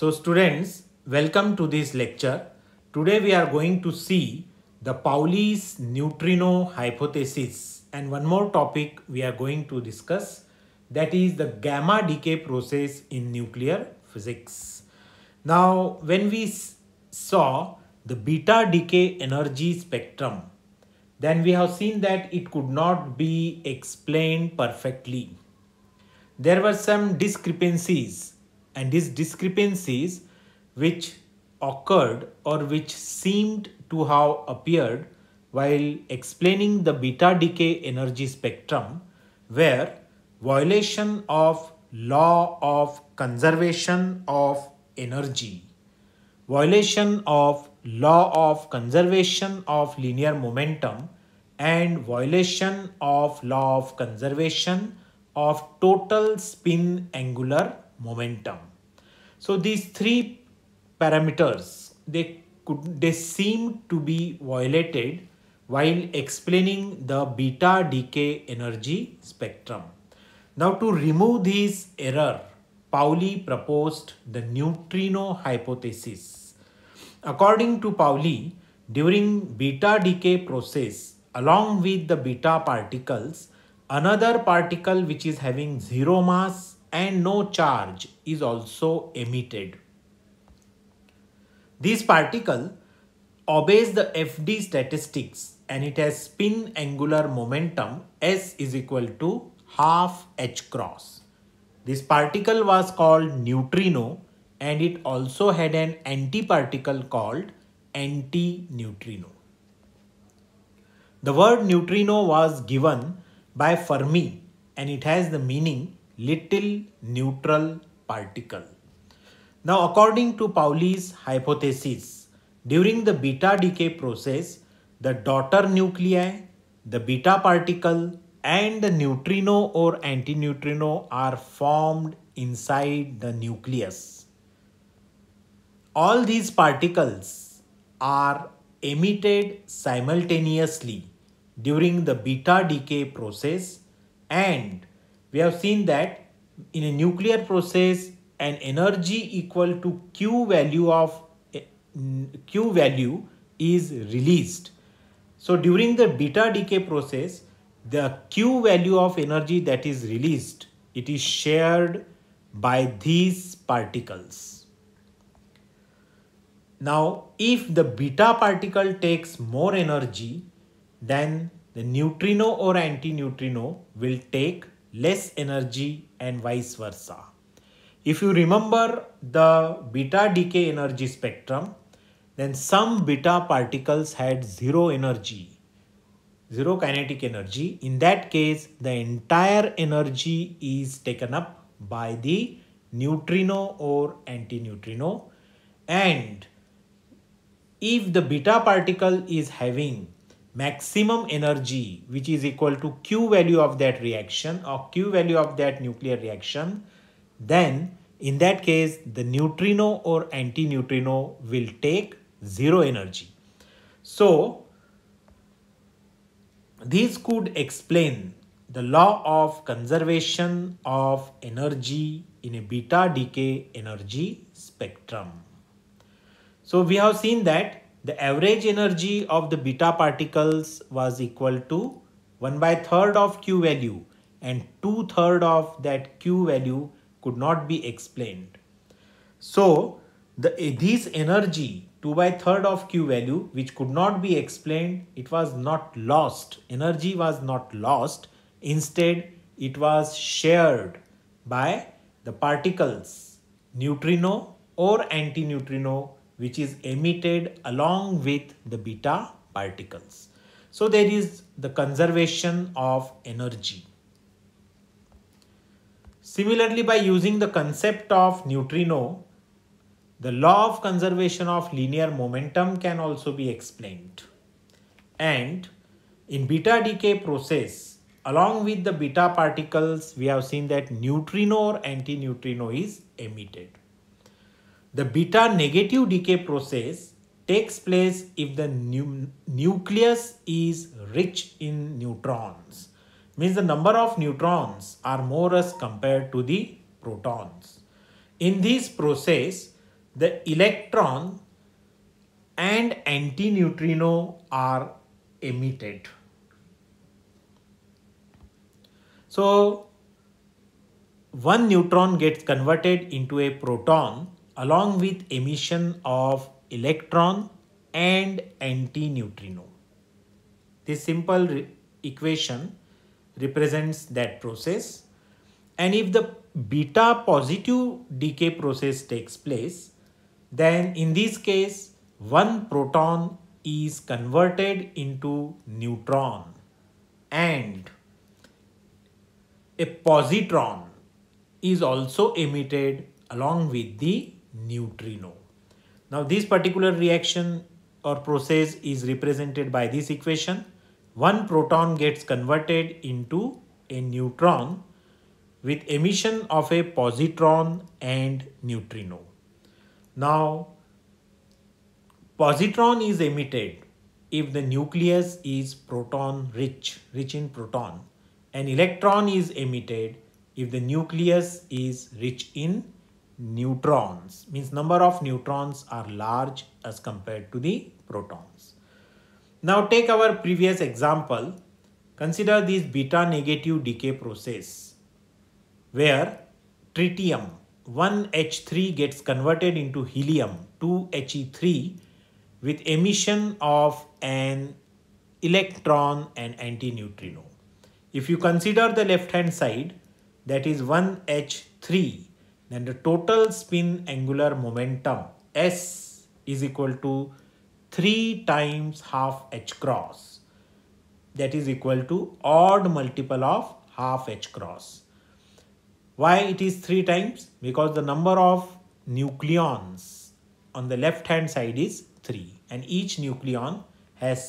So students, welcome to this lecture. Today we are going to see the Pauli's neutrino hypothesis and one more topic we are going to discuss that is the gamma decay process in nuclear physics. Now when we saw the beta decay energy spectrum then we have seen that it could not be explained perfectly. There were some discrepancies and these discrepancies which occurred or which seemed to have appeared while explaining the beta decay energy spectrum were violation of law of conservation of energy, violation of law of conservation of linear momentum and violation of law of conservation of total spin angular momentum. So these three parameters, they could they seem to be violated while explaining the beta decay energy spectrum. Now to remove this error, Pauli proposed the neutrino hypothesis. According to Pauli, during beta decay process, along with the beta particles, another particle which is having zero mass and no charge is also emitted. This particle obeys the FD statistics and it has spin angular momentum S is equal to half h cross. This particle was called neutrino and it also had an antiparticle called antineutrino. The word neutrino was given by Fermi and it has the meaning little neutral particle. Now, according to Pauli's hypothesis, during the beta decay process, the daughter nuclei, the beta particle and the neutrino or antineutrino are formed inside the nucleus. All these particles are emitted simultaneously during the beta decay process and we have seen that in a nuclear process, an energy equal to Q value of eh, Q value is released. So during the beta decay process, the Q value of energy that is released, it is shared by these particles. Now, if the beta particle takes more energy, then the neutrino or antineutrino will take less energy and vice versa. If you remember the beta decay energy spectrum, then some beta particles had zero energy, zero kinetic energy. In that case, the entire energy is taken up by the neutrino or antineutrino. And if the beta particle is having maximum energy which is equal to Q value of that reaction or Q value of that nuclear reaction, then in that case the neutrino or antineutrino will take zero energy. So this could explain the law of conservation of energy in a beta decay energy spectrum. So we have seen that the average energy of the beta particles was equal to 1 by third of Q value and 2 third of that Q value could not be explained. So the, this energy 2 by third of Q value which could not be explained, it was not lost. Energy was not lost. Instead, it was shared by the particles neutrino or antineutrino which is emitted along with the beta particles. So there is the conservation of energy. Similarly, by using the concept of neutrino, the law of conservation of linear momentum can also be explained. And in beta decay process, along with the beta particles, we have seen that neutrino or antineutrino is emitted. The beta negative decay process takes place if the nu nucleus is rich in neutrons. Means the number of neutrons are more as compared to the protons. In this process, the electron and antineutrino are emitted. So, one neutron gets converted into a proton along with emission of electron and antineutrino. This simple re equation represents that process. And if the beta positive decay process takes place, then in this case, one proton is converted into neutron and a positron is also emitted along with the neutrino. Now this particular reaction or process is represented by this equation. One proton gets converted into a neutron with emission of a positron and neutrino. Now, positron is emitted if the nucleus is proton rich, rich in proton. An electron is emitted if the nucleus is rich in neutrons means number of neutrons are large as compared to the protons. Now take our previous example. Consider this beta negative decay process where tritium 1H3 gets converted into helium 2He3 with emission of an electron and antineutrino. If you consider the left hand side that is 1H3 then the total spin angular momentum S is equal to 3 times half h cross. That is equal to odd multiple of half h cross. Why it is 3 times? Because the number of nucleons on the left hand side is 3 and each nucleon has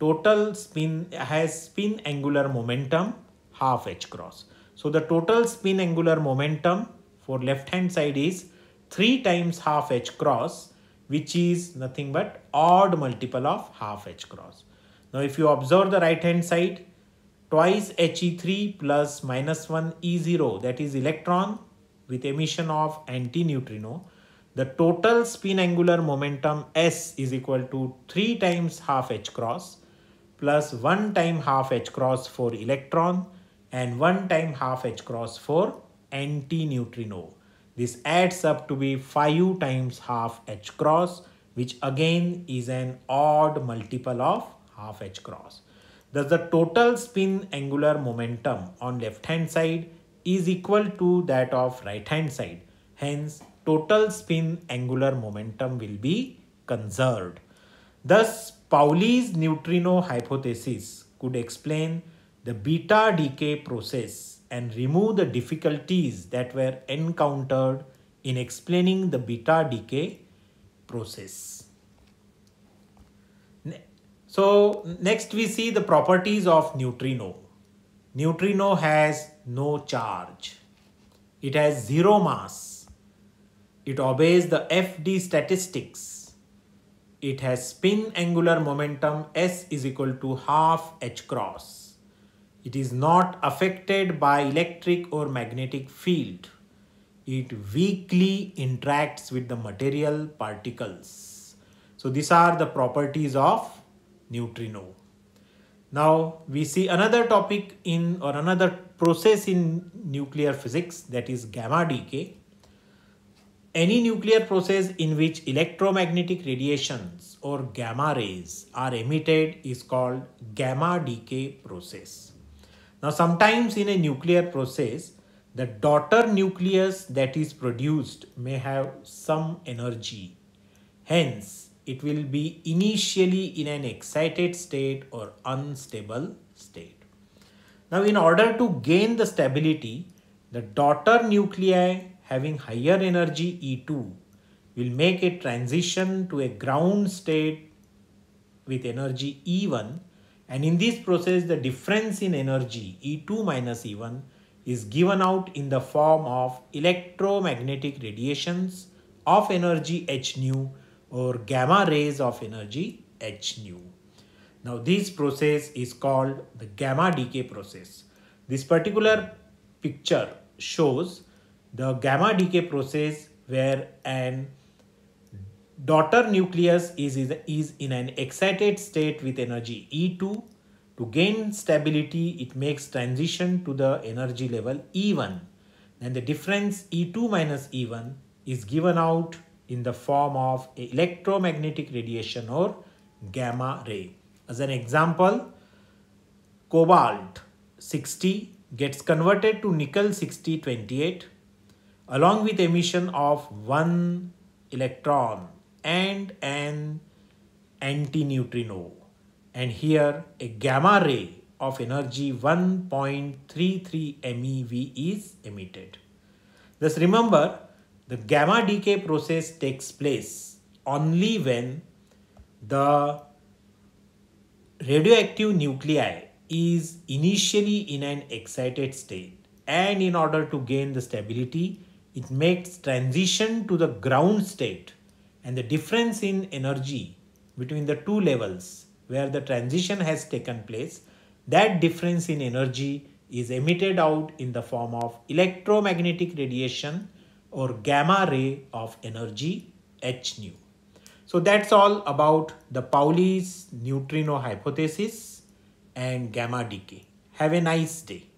total spin has spin angular momentum half h cross. So the total spin angular momentum for left hand side is 3 times half h cross which is nothing but odd multiple of half h cross. Now if you observe the right hand side twice He3 plus minus 1 E0 that is electron with emission of antineutrino the total spin angular momentum S is equal to 3 times half h cross plus 1 time half h cross for electron and 1 time half h cross for Anti-neutrino. This adds up to be 5 times half H cross which again is an odd multiple of half H cross. Thus the total spin angular momentum on left hand side is equal to that of right hand side. Hence total spin angular momentum will be conserved. Thus Pauli's neutrino hypothesis could explain the beta decay process and remove the difficulties that were encountered in explaining the beta decay process. So next we see the properties of neutrino. Neutrino has no charge. It has zero mass. It obeys the FD statistics. It has spin angular momentum S is equal to half h cross. It is not affected by electric or magnetic field. It weakly interacts with the material particles. So these are the properties of neutrino. Now we see another topic in or another process in nuclear physics that is gamma decay. Any nuclear process in which electromagnetic radiations or gamma rays are emitted is called gamma decay process. Now, sometimes in a nuclear process, the daughter nucleus that is produced may have some energy. Hence, it will be initially in an excited state or unstable state. Now, in order to gain the stability, the daughter nuclei having higher energy E2 will make a transition to a ground state with energy E1 and in this process, the difference in energy, E2 minus E1, is given out in the form of electromagnetic radiations of energy h nu or gamma rays of energy h nu. Now this process is called the gamma decay process. This particular picture shows the gamma decay process where an daughter nucleus is, is, is in an excited state with energy E2. To gain stability, it makes transition to the energy level E1. Then the difference E2 minus E1 is given out in the form of electromagnetic radiation or gamma ray. As an example, cobalt 60 gets converted to nickel 6028 along with emission of one electron and an antineutrino. And here a gamma ray of energy 1.33 MeV is emitted. Thus remember the gamma decay process takes place only when the radioactive nuclei is initially in an excited state and in order to gain the stability it makes transition to the ground state and the difference in energy between the two levels where the transition has taken place, that difference in energy is emitted out in the form of electromagnetic radiation or gamma ray of energy h nu. So that's all about the Pauli's neutrino hypothesis and gamma decay. Have a nice day.